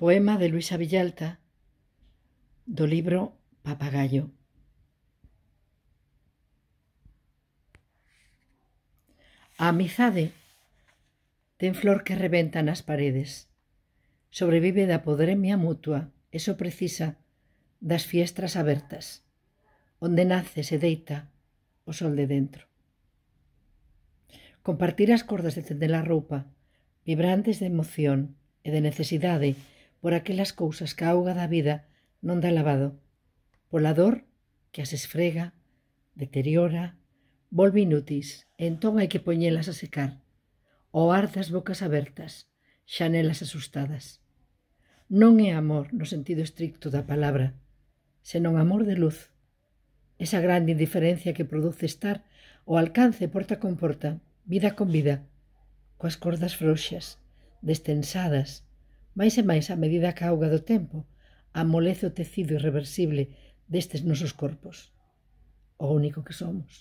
Poema de Luisa Villalta do libro Papagayo. amizade ten flor que reventa las paredes. Sobrevive de podremia mutua, eso precisa, das fiestras abertas. donde nace e se deita o sol de dentro. Compartir las cordas de tender a vibrantes de emoción y e de necesidades. por aquelas cousas que a auga da vida non dá lavado, pola dor que as esfrega, deteriora, volve inútis, e entón hai que poñelas a secar, ao ar das bocas abertas, xanelas asustadas. Non é amor no sentido estricto da palabra, senón amor de luz. Esa grande indiferencia que produce estar o alcance porta con porta, vida con vida, coas cordas frouxas, destensadas, Máis e máis a medida que auga do tempo amolece o tecido irreversible destes nosos corpos. O único que somos.